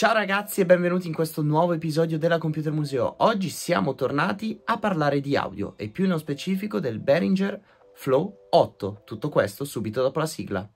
Ciao ragazzi e benvenuti in questo nuovo episodio della Computer Museo. Oggi siamo tornati a parlare di audio e più nello specifico del Behringer Flow 8. Tutto questo subito dopo la sigla.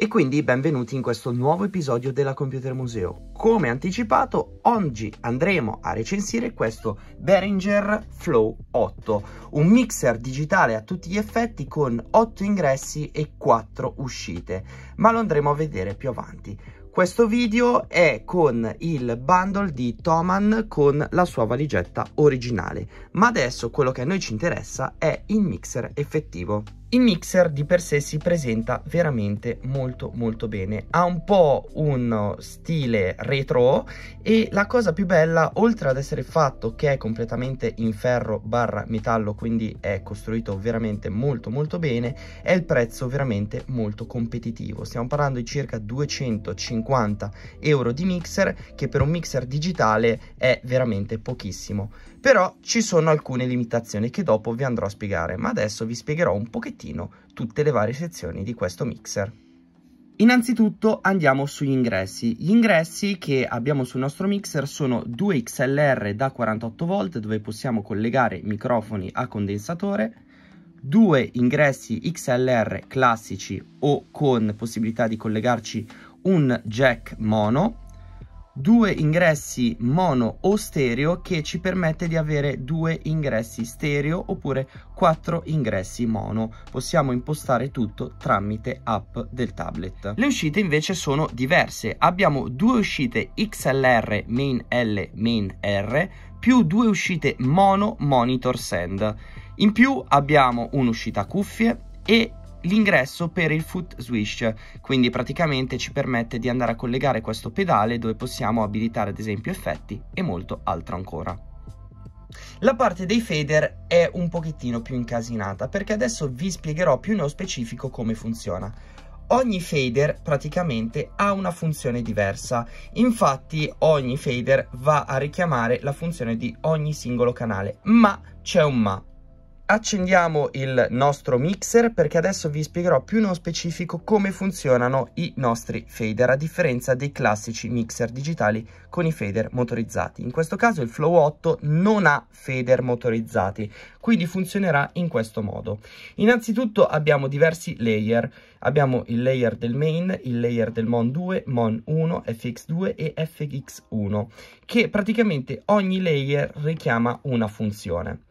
E quindi benvenuti in questo nuovo episodio della Computer Museo. Come anticipato, oggi andremo a recensire questo Behringer Flow 8, un mixer digitale a tutti gli effetti con 8 ingressi e 4 uscite, ma lo andremo a vedere più avanti. Questo video è con il bundle di Toman con la sua valigetta originale, ma adesso quello che a noi ci interessa è il mixer effettivo. Il mixer di per sé si presenta veramente molto molto bene, ha un po' un stile retro e la cosa più bella, oltre ad essere fatto che è completamente in ferro barra metallo, quindi è costruito veramente molto molto bene, è il prezzo veramente molto competitivo. Stiamo parlando di circa 250 euro di mixer, che per un mixer digitale è veramente pochissimo. Però ci sono alcune limitazioni che dopo vi andrò a spiegare, ma adesso vi spiegherò un pochettino pochettino tutte le varie sezioni di questo mixer. Innanzitutto andiamo sugli ingressi. Gli ingressi che abbiamo sul nostro mixer sono due XLR da 48 volt dove possiamo collegare microfoni a condensatore, due ingressi XLR classici o con possibilità di collegarci un jack mono due ingressi mono o stereo che ci permette di avere due ingressi stereo oppure quattro ingressi mono. Possiamo impostare tutto tramite app del tablet. Le uscite invece sono diverse. Abbiamo due uscite XLR main L main R più due uscite mono monitor send. In più abbiamo un'uscita cuffie e l'ingresso per il foot swish quindi praticamente ci permette di andare a collegare questo pedale dove possiamo abilitare ad esempio effetti e molto altro ancora la parte dei fader è un pochettino più incasinata perché adesso vi spiegherò più nello specifico come funziona ogni fader praticamente ha una funzione diversa infatti ogni fader va a richiamare la funzione di ogni singolo canale ma c'è un ma accendiamo il nostro mixer perché adesso vi spiegherò più nello specifico come funzionano i nostri fader a differenza dei classici mixer digitali con i fader motorizzati. In questo caso il Flow 8 non ha fader motorizzati, quindi funzionerà in questo modo. Innanzitutto abbiamo diversi layer, abbiamo il layer del main, il layer del Mon 2, Mon 1, FX2 e FX1 che praticamente ogni layer richiama una funzione.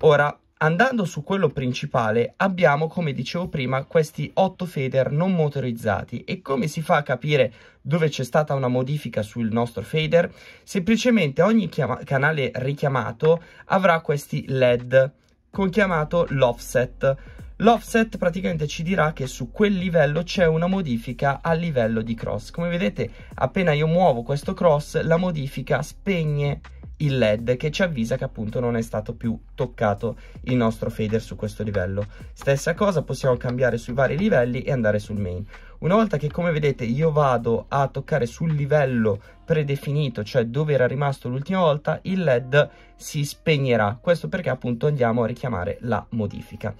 Ora Andando su quello principale abbiamo, come dicevo prima, questi 8 fader non motorizzati e come si fa a capire dove c'è stata una modifica sul nostro fader? Semplicemente ogni canale richiamato avrà questi LED con chiamato l'offset. L'offset praticamente ci dirà che su quel livello c'è una modifica a livello di cross. Come vedete, appena io muovo questo cross, la modifica spegne il led che ci avvisa che appunto non è stato più toccato il nostro fader su questo livello stessa cosa possiamo cambiare sui vari livelli e andare sul main una volta che come vedete io vado a toccare sul livello predefinito cioè dove era rimasto l'ultima volta il led si spegnerà questo perché appunto andiamo a richiamare la modifica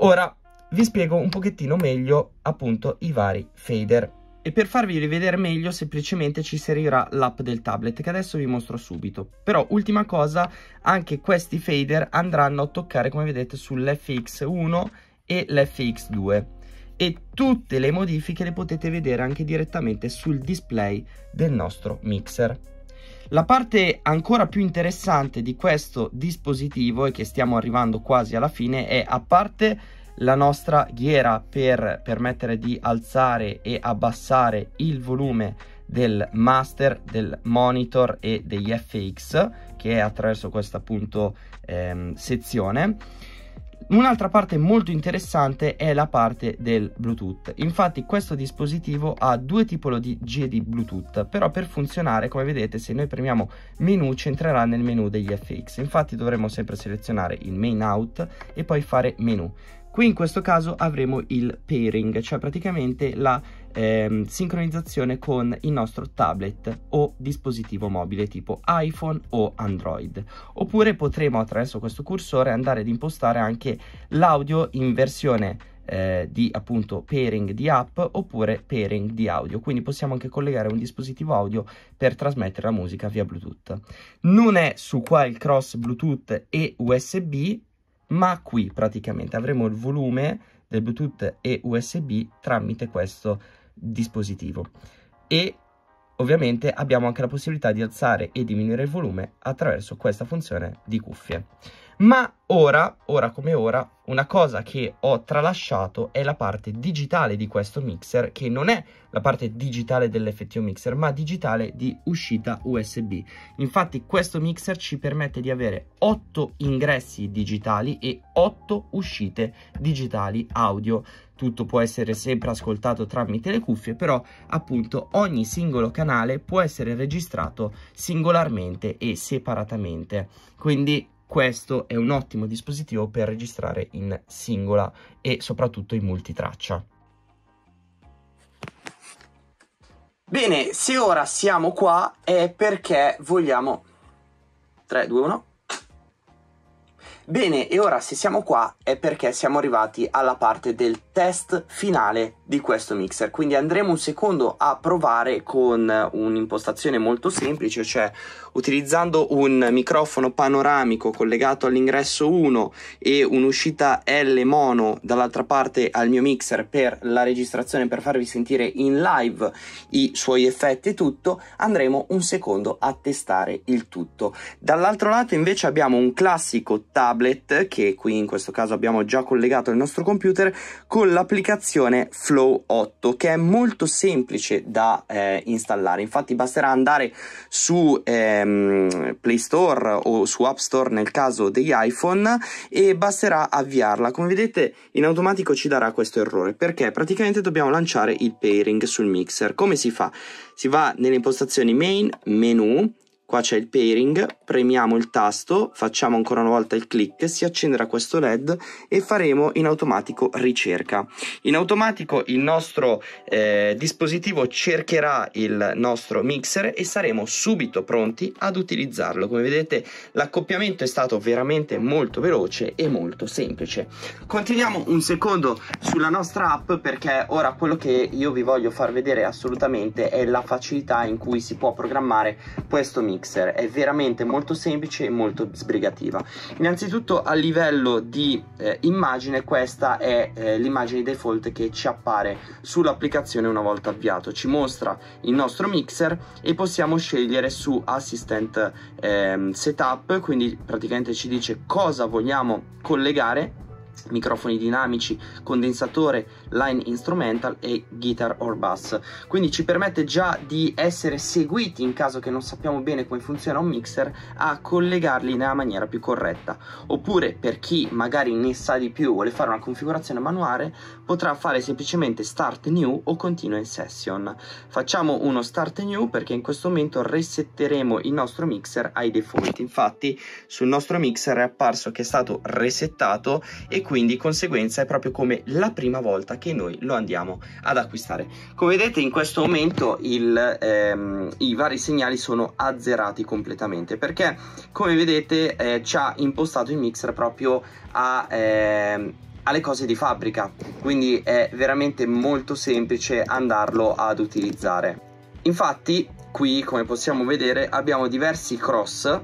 Ora vi spiego un pochettino meglio appunto i vari fader. E per farvi rivedere meglio semplicemente ci inserirà l'app del tablet che adesso vi mostro subito. Però ultima cosa, anche questi fader andranno a toccare come vedete sull'FX1 e l'FX2 e tutte le modifiche le potete vedere anche direttamente sul display del nostro mixer. La parte ancora più interessante di questo dispositivo e che stiamo arrivando quasi alla fine è a parte la nostra ghiera per permettere di alzare e abbassare il volume del master, del monitor e degli FX che è attraverso questa appunto ehm, sezione Un'altra parte molto interessante è la parte del Bluetooth. Infatti questo dispositivo ha due tipologie di Bluetooth, però per funzionare, come vedete, se noi premiamo menu ci entrerà nel menu degli FX. Infatti dovremo sempre selezionare il main out e poi fare menu. Qui in questo caso avremo il pairing, cioè praticamente la eh, sincronizzazione con il nostro tablet o dispositivo mobile tipo iPhone o Android. Oppure potremo attraverso questo cursore andare ad impostare anche l'audio in versione eh, di appunto pairing di app oppure pairing di audio quindi possiamo anche collegare un dispositivo audio per trasmettere la musica via bluetooth non è su qua cross bluetooth e usb ma qui praticamente avremo il volume del bluetooth e usb tramite questo dispositivo e ovviamente abbiamo anche la possibilità di alzare e diminuire il volume attraverso questa funzione di cuffie. Ma ora, ora come ora, una cosa che ho tralasciato è la parte digitale di questo mixer, che non è la parte digitale dell'effettivo mixer, ma digitale di uscita USB. Infatti questo mixer ci permette di avere 8 ingressi digitali e 8 uscite digitali audio, tutto può essere sempre ascoltato tramite le cuffie, però appunto ogni singolo canale può essere registrato singolarmente e separatamente. Quindi questo è un ottimo dispositivo per registrare in singola e soprattutto in multitraccia. Bene, se ora siamo qua è perché vogliamo 3 2 1 Bene, e ora se siamo qua è perché siamo arrivati alla parte del test finale di questo mixer, quindi andremo un secondo a provare con un'impostazione molto semplice, cioè utilizzando un microfono panoramico collegato all'ingresso 1 e un'uscita L mono dall'altra parte al mio mixer per la registrazione per farvi sentire in live i suoi effetti e tutto, andremo un secondo a testare il tutto. Dall'altro lato invece abbiamo un classico tab tablet, che qui in questo caso abbiamo già collegato al nostro computer, con l'applicazione Flow 8, che è molto semplice da eh, installare. Infatti basterà andare su ehm, Play Store o su App Store nel caso degli iPhone e basterà avviarla. Come vedete in automatico ci darà questo errore, perché praticamente dobbiamo lanciare il pairing sul mixer. Come si fa? Si va nelle impostazioni main, menu, Qua c'è il pairing, premiamo il tasto, facciamo ancora una volta il click, si accenderà questo LED e faremo in automatico ricerca. In automatico il nostro eh, dispositivo cercherà il nostro mixer e saremo subito pronti ad utilizzarlo. Come vedete l'accoppiamento è stato veramente molto veloce e molto semplice. Continuiamo un secondo sulla nostra app perché ora quello che io vi voglio far vedere assolutamente è la facilità in cui si può programmare questo mixer mixer è veramente molto semplice e molto sbrigativa innanzitutto a livello di eh, immagine questa è eh, l'immagine default che ci appare sull'applicazione una volta avviato ci mostra il nostro mixer e possiamo scegliere su assistant eh, setup quindi praticamente ci dice cosa vogliamo collegare microfoni dinamici, condensatore, line instrumental e guitar or bass. Quindi ci permette già di essere seguiti in caso che non sappiamo bene come funziona un mixer a collegarli nella maniera più corretta. Oppure per chi magari ne sa di più e vuole fare una configurazione manuale, potrà fare semplicemente start new o continue session. Facciamo uno start new perché in questo momento resetteremo il nostro mixer ai default. Infatti sul nostro mixer è apparso che è stato resettato e quindi in conseguenza è proprio come la prima volta che noi lo andiamo ad acquistare. Come vedete in questo momento il, ehm, i vari segnali sono azzerati completamente perché come vedete eh, ci ha impostato il mixer proprio a... Ehm, alle cose di fabbrica quindi è veramente molto semplice andarlo ad utilizzare infatti qui come possiamo vedere abbiamo diversi cross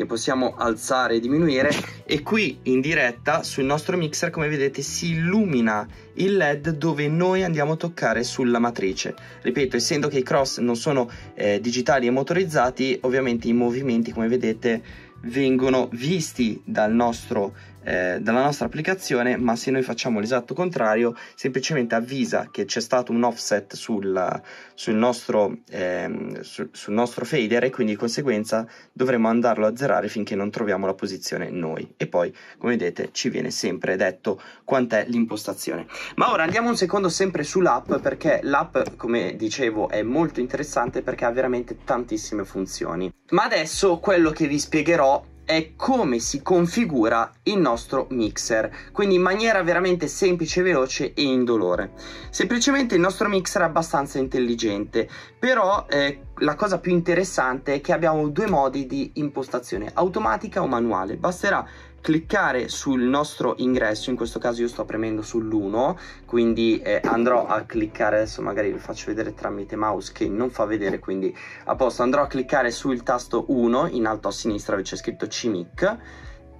che possiamo alzare e diminuire e qui in diretta sul nostro mixer come vedete si illumina il led dove noi andiamo a toccare sulla matrice ripeto essendo che i cross non sono eh, digitali e motorizzati ovviamente i movimenti come vedete vengono visti dal nostro eh, dalla nostra applicazione, ma se noi facciamo l'esatto contrario, semplicemente avvisa che c'è stato un offset sul, sul, nostro, ehm, su, sul nostro, fader e quindi di conseguenza dovremo andarlo a zerare finché non troviamo la posizione noi. E poi, come vedete, ci viene sempre detto quant'è l'impostazione. Ma ora andiamo un secondo sempre sull'app perché l'app, come dicevo, è molto interessante perché ha veramente tantissime funzioni. Ma adesso quello che vi spiegherò è come si configura il nostro mixer, quindi in maniera veramente semplice, veloce e indolore. Semplicemente il nostro mixer è abbastanza intelligente, però eh, la cosa più interessante è che abbiamo due modi di impostazione, automatica o manuale. Basterà cliccare sul nostro ingresso, in questo caso io sto premendo sull'1, quindi eh, andrò a cliccare, adesso magari vi faccio vedere tramite mouse che non fa vedere, quindi a posto andrò a cliccare sul tasto 1 in alto a sinistra dove c'è scritto C CMYK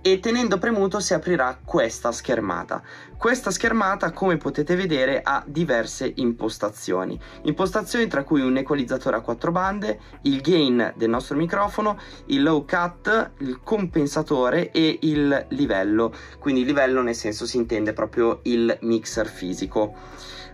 e tenendo premuto si aprirà questa schermata. Questa schermata, come potete vedere, ha diverse impostazioni. Impostazioni tra cui un equalizzatore a quattro bande, il gain del nostro microfono, il low cut, il compensatore e il livello. Quindi livello nel senso si intende proprio il mixer fisico.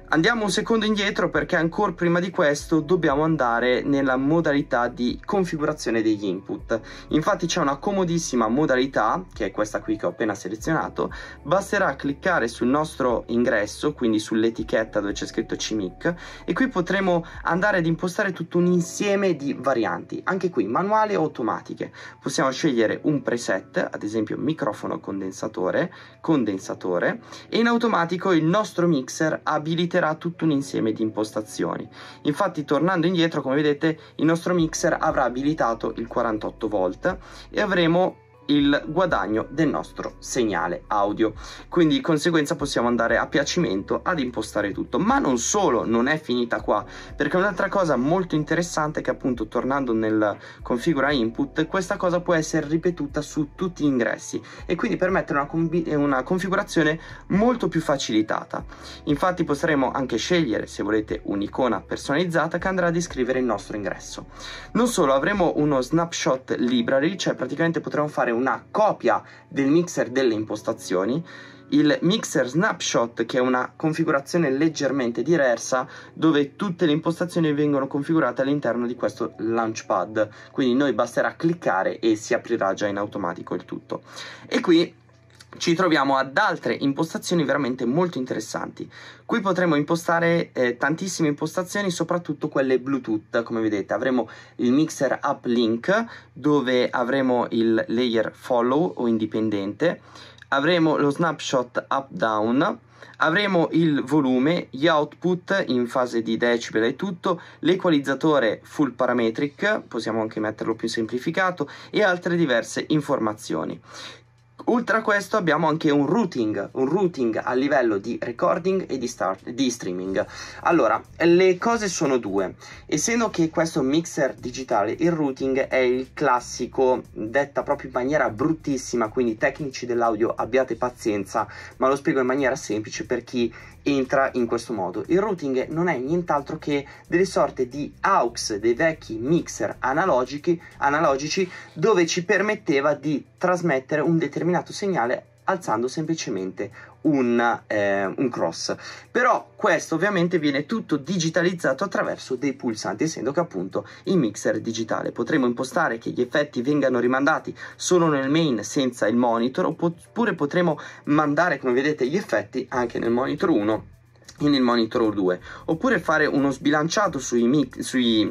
Andiamo un secondo indietro perché ancora prima di questo dobbiamo andare nella modalità di configurazione degli input. Infatti c'è una comodissima modalità, che è questa qui che ho appena selezionato, basterà cliccare sul nostro ingresso, quindi sull'etichetta dove c'è scritto CMYK e qui potremo andare ad impostare tutto un insieme di varianti, anche qui manuali o automatiche. Possiamo scegliere un preset, ad esempio microfono condensatore, condensatore e in automatico il nostro mixer abiliterà permetterà tutto un insieme di impostazioni. Infatti tornando indietro come vedete il nostro mixer avrà abilitato il 48 volt e avremo il guadagno del nostro segnale audio quindi di conseguenza possiamo andare a piacimento ad impostare tutto ma non solo non è finita qua perché un'altra cosa molto interessante è che appunto tornando nel configura input questa cosa può essere ripetuta su tutti gli ingressi e quindi permettere una, una configurazione molto più facilitata infatti potremo anche scegliere se volete un'icona personalizzata che andrà a descrivere il nostro ingresso non solo avremo uno snapshot library cioè praticamente potremo fare una copia del mixer delle impostazioni, il mixer snapshot che è una configurazione leggermente diversa dove tutte le impostazioni vengono configurate all'interno di questo launchpad quindi noi basterà cliccare e si aprirà già in automatico il tutto e qui ci troviamo ad altre impostazioni veramente molto interessanti. Qui potremo impostare eh, tantissime impostazioni, soprattutto quelle Bluetooth, come vedete. Avremo il mixer uplink, dove avremo il layer follow o indipendente, avremo lo snapshot up down, avremo il volume, gli output in fase di decibel e tutto, l'equalizzatore full parametric, possiamo anche metterlo più semplificato, e altre diverse informazioni. Oltre a questo abbiamo anche un routing, un routing a livello di recording e di, start, di, streaming. Allora, le cose sono due. Essendo che questo mixer digitale, il routing è il classico, detta proprio in maniera bruttissima, quindi tecnici dell'audio abbiate pazienza, ma lo spiego in maniera semplice per chi entra in questo modo. Il routing non è nient'altro che delle sorte di aux dei vecchi mixer analogici dove ci permetteva di trasmettere un determinato segnale alzando semplicemente un, eh, un cross. Però questo ovviamente viene tutto digitalizzato attraverso dei pulsanti, essendo che appunto il mixer è digitale. Potremo impostare che gli effetti vengano rimandati solo nel main senza il monitor, oppure potremo mandare, come vedete, gli effetti anche nel monitor 1 e nel monitor 2, oppure fare uno sbilanciato sui, mix, sui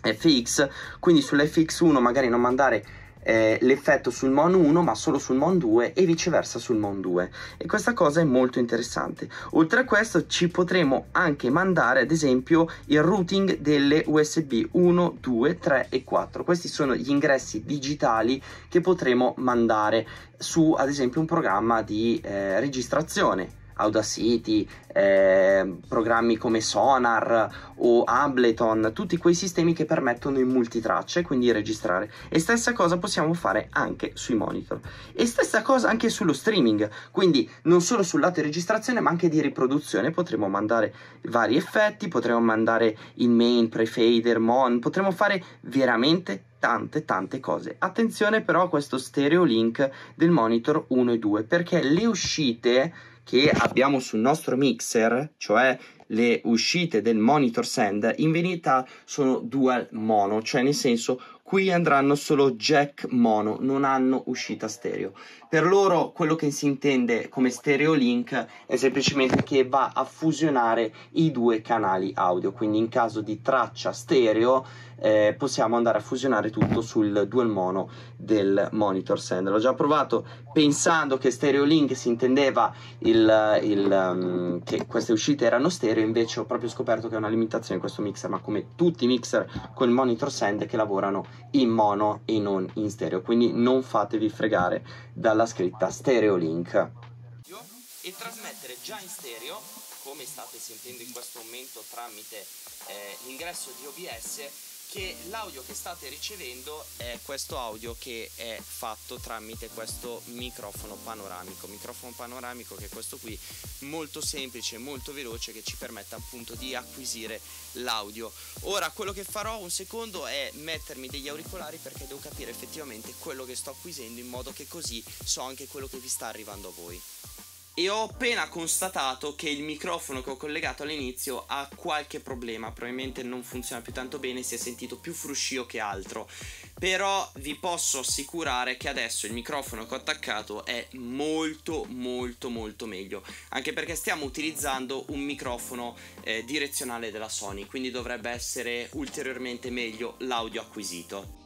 FX, quindi sull'FX1 magari non mandare eh, l'effetto sul MON 1 ma solo sul MON 2 e viceversa sul MON 2 e questa cosa è molto interessante oltre a questo ci potremo anche mandare ad esempio il routing delle USB 1, 2, 3 e 4 questi sono gli ingressi digitali che potremo mandare su ad esempio un programma di eh, registrazione Audacity, eh, programmi come Sonar o Ableton, tutti quei sistemi che permettono il multitracce, quindi registrare. E stessa cosa possiamo fare anche sui monitor. E stessa cosa anche sullo streaming, quindi non solo sul lato di registrazione ma anche di riproduzione. Potremo mandare vari effetti, potremo mandare in main, prefader, mon, potremo fare veramente tante tante cose. Attenzione però a questo stereo link del monitor 1 e 2 perché le uscite che abbiamo sul nostro mixer, cioè le uscite del monitor send, in verità sono dual mono, cioè nel senso qui andranno solo jack mono, non hanno uscita stereo. Per loro quello che si intende come stereo link è semplicemente che va a fusionare i due canali audio, quindi in caso di traccia stereo eh, possiamo andare a fusionare tutto sul dual mono del monitor send. L'ho già provato pensando che Stereo Link si intendeva il, il, um, che queste uscite erano stereo, invece ho proprio scoperto che è una limitazione in questo mixer, ma come tutti i mixer con il monitor send che lavorano in mono e non in stereo, quindi non fatevi fregare dalla scritta Stereo Link e trasmettere già in stereo, come state sentendo in questo momento tramite eh, l'ingresso di OBS, che l'audio che state ricevendo è questo audio che è fatto tramite questo microfono panoramico, microfono panoramico che è questo qui molto semplice, molto veloce che ci permette appunto di acquisire l'audio. Ora quello che farò un secondo è mettermi degli auricolari perché devo capire effettivamente quello che sto acquisendo in modo che così so anche quello che vi sta arrivando a voi e ho appena constatato che il microfono che ho collegato all'inizio ha qualche problema, probabilmente non funziona più tanto bene, si è sentito più fruscio che altro, però vi posso assicurare che adesso il microfono che ho attaccato è molto molto molto meglio, anche perché stiamo utilizzando un microfono eh, direzionale della Sony, quindi dovrebbe essere ulteriormente meglio l'audio acquisito.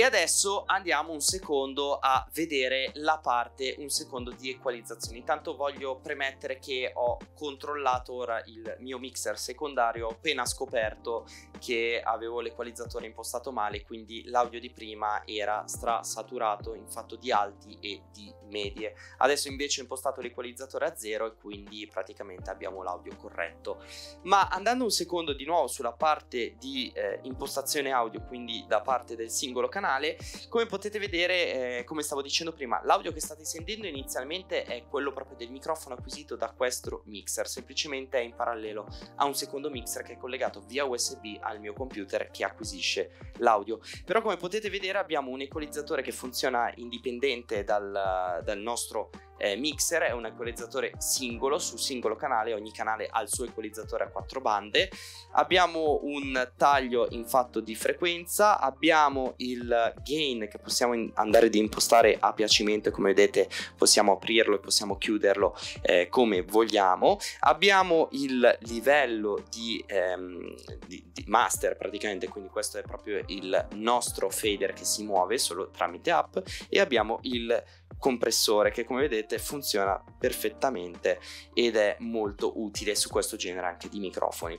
E adesso andiamo un secondo a vedere la parte un secondo di equalizzazione. Intanto voglio premettere che ho controllato ora il mio mixer secondario, ho appena scoperto che avevo l'equalizzatore impostato male, quindi l'audio di prima era strasaturato in fatto di alti e di medie. Adesso invece ho impostato l'equalizzatore a zero e quindi praticamente abbiamo l'audio corretto. Ma andando un secondo di nuovo sulla parte di eh, impostazione audio, quindi da parte del singolo canale, canale. Come potete vedere, eh, come stavo dicendo prima, l'audio che state sentendo inizialmente è quello proprio del microfono acquisito da questo mixer, semplicemente è in parallelo a un secondo mixer che è collegato via USB al mio computer che acquisisce l'audio. Però come potete vedere abbiamo un equalizzatore che funziona indipendente dal, dal nostro eh, Mixer è un equalizzatore singolo su singolo canale, ogni canale ha il suo equalizzatore a quattro bande. Abbiamo un taglio in fatto di frequenza, abbiamo il gain che possiamo andare ad impostare a piacimento, come vedete possiamo aprirlo e possiamo chiuderlo eh, come vogliamo. Abbiamo il livello di, ehm, di, di master praticamente, quindi questo è proprio il nostro fader che si muove solo tramite app e abbiamo il compressore che come vedete funziona perfettamente ed è molto utile su questo genere anche di microfoni.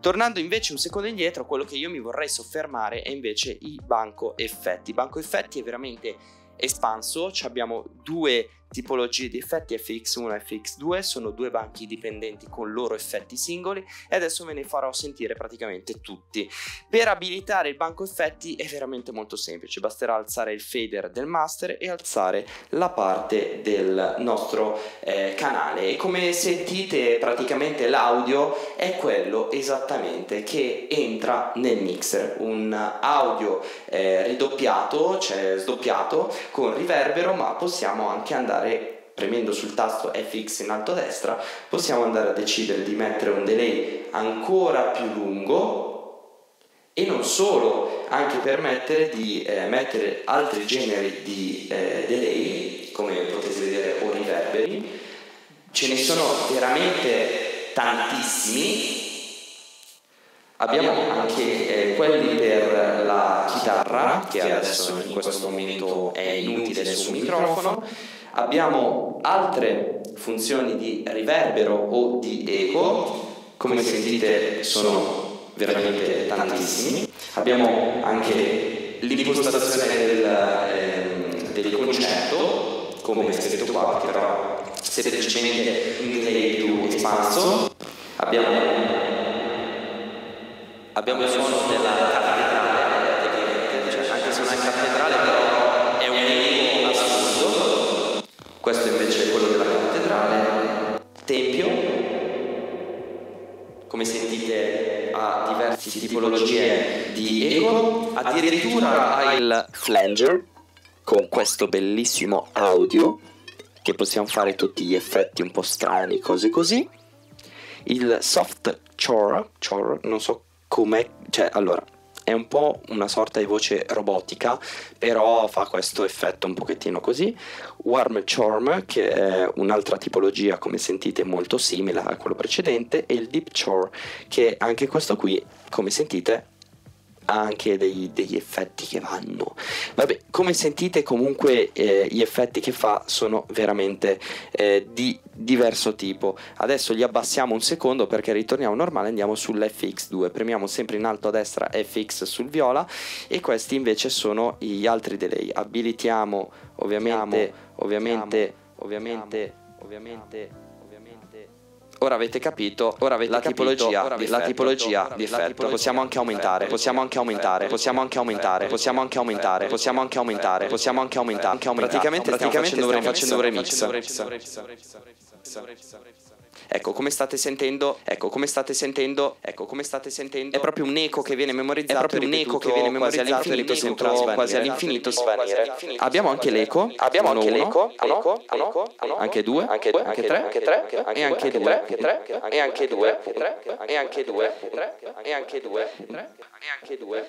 Tornando invece un secondo indietro, quello che io mi vorrei soffermare è invece i banco effetti. Banco effetti è veramente espanso, abbiamo due Tipologie di effetti FX1 e FX2 sono due banchi dipendenti con loro effetti singoli e adesso ve ne farò sentire praticamente tutti. Per abilitare il banco effetti è veramente molto semplice, basterà alzare il fader del master e alzare la parte del nostro eh, canale e come sentite praticamente l'audio è quello esattamente che entra nel mixer, un audio eh, ridoppiato, cioè sdoppiato con riverbero ma possiamo anche andare andare premendo sul tasto FX in alto a destra possiamo andare a decidere di mettere un delay ancora più lungo e non solo, anche permettere di eh, mettere altri generi di eh, delay come potete vedere o riverberi ce ne sono veramente tantissimi Abbiamo anche eh, quelli per la chitarra, che adesso in questo momento è inutile sul microfono, Abbiamo altre funzioni di riverbero o di eco, come sentite sono veramente tantissimi. Abbiamo anche l'impostazione del, ehm, del concetto, come scritto qua, che però semplicemente un delay più espanso. Abbiamo, abbiamo il suono della cattedrale, anche se non è cattedrale, però Questo invece è quello della cattedrale. Tempio, come sentite, ha diverse tipologie di eco, addirittura ha il flanger con questo bellissimo audio che possiamo fare tutti gli effetti un po' strani, cose così. Il soft chore, chora non so com'è, cioè allora è un po' una sorta di voce robotica, però fa questo effetto un pochettino così. Warm Chorm, che è un'altra tipologia, come sentite, molto simile a quello precedente, e il Deep Chore, che anche questo qui, come sentite, ha anche dei, degli effetti che vanno. Vabbè, come sentite comunque eh, gli effetti che fa sono veramente eh, di diverso tipo. Adesso li abbassiamo un secondo perché ritorniamo normale, andiamo sull'FX2, premiamo sempre in alto a destra FX sul viola e questi invece sono gli altri delay. Abilitiamo ovviamente, ovviamente, ovviamente, ovviamente Ora avete capito, ora avete la tipologia, ora la tipologia di effetto. Possiamo anche aumentare, possiamo anche aumentare, possiamo anche aumentare, possiamo anche aumentare, possiamo anche aumentare, possiamo anche aumentare. Praticamente praticamente stiamo facendo un remix. Ecco come state sentendo, ecco come state sentendo, ecco come state sentendo. È proprio un eco che viene memorizzato, è proprio un eco che viene memorizzato quasi all'infinito, sento svanire, quasi all'infinito svanire. Abbiamo anche l'eco, abbiamo anche l'eco, anche due, anche due, anche tre, anche tre, e anche due, e anche due, e anche due, e anche due, e anche due.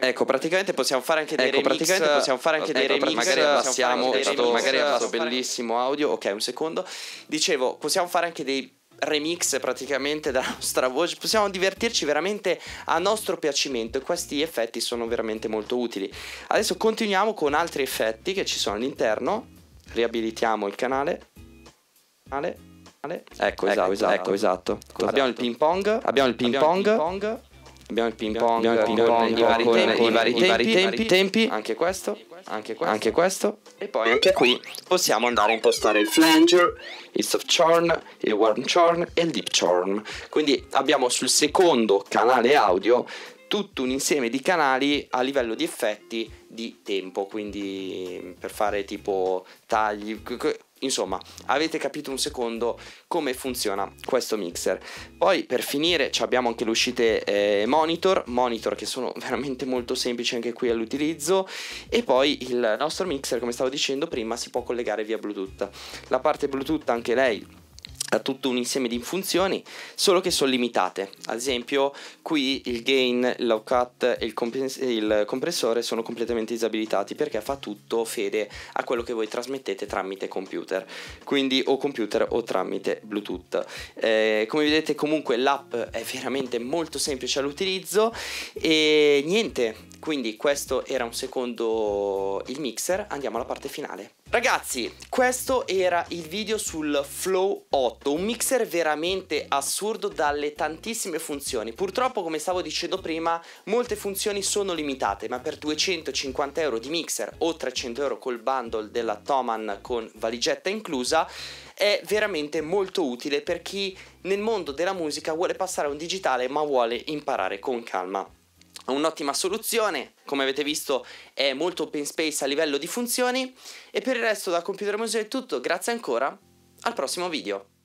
Ecco, praticamente possiamo fare anche dei ecco, praticamente possiamo fare anche dei ecco, remix, magari abbassiamo questo magari bellissimo audio. Ok, un secondo. Dicevo, possiamo fare anche dei remix praticamente della nostra voce, possiamo divertirci veramente a nostro piacimento e questi effetti sono veramente molto utili. Adesso continuiamo con altri effetti che ci sono all'interno, riabilitiamo il canale. canale. Ecco, ecco, esatto, ecco, esatto, ecco, esatto. Abbiamo il ping pong, abbiamo il ping pong abbiamo il ping pong, abbiamo il ping pong, i vari, tempi, i vari, tempi, tempi, tempi, anche questo, anche questo, anche questo. E poi anche qui possiamo andare a impostare il flanger, il soft churn, il warm churn e il deep churn. Quindi abbiamo sul secondo canale audio tutto un insieme di canali a livello di effetti di tempo, quindi per fare tipo tagli Insomma, avete capito un secondo come funziona questo mixer. Poi per finire abbiamo anche le uscite eh, monitor, monitor che sono veramente molto semplici anche qui all'utilizzo e poi il nostro mixer, come stavo dicendo prima, si può collegare via Bluetooth. La parte Bluetooth anche lei ha tutto un insieme di funzioni, solo che sono limitate. Ad esempio, qui il gain, l'outcut e il, compens- il, compressore sono completamente disabilitati perché fa tutto fede a quello che voi trasmettete tramite computer, quindi o computer o tramite Bluetooth. Eh, come vedete, comunque l'app è veramente molto semplice all'utilizzo e niente, quindi questo era un secondo il mixer, andiamo alla parte finale. Ragazzi, questo era il video sul Flow 8, un mixer veramente assurdo dalle tantissime funzioni. Purtroppo, come stavo dicendo prima, molte funzioni sono limitate, ma per 250 euro di mixer o 300 euro col bundle della Toman con valigetta inclusa, è veramente molto utile per chi nel mondo della musica vuole passare a un digitale ma vuole imparare con calma un'ottima soluzione, come avete visto è molto open space a livello di funzioni e per il resto da Computer Museum è tutto, grazie ancora, al prossimo video!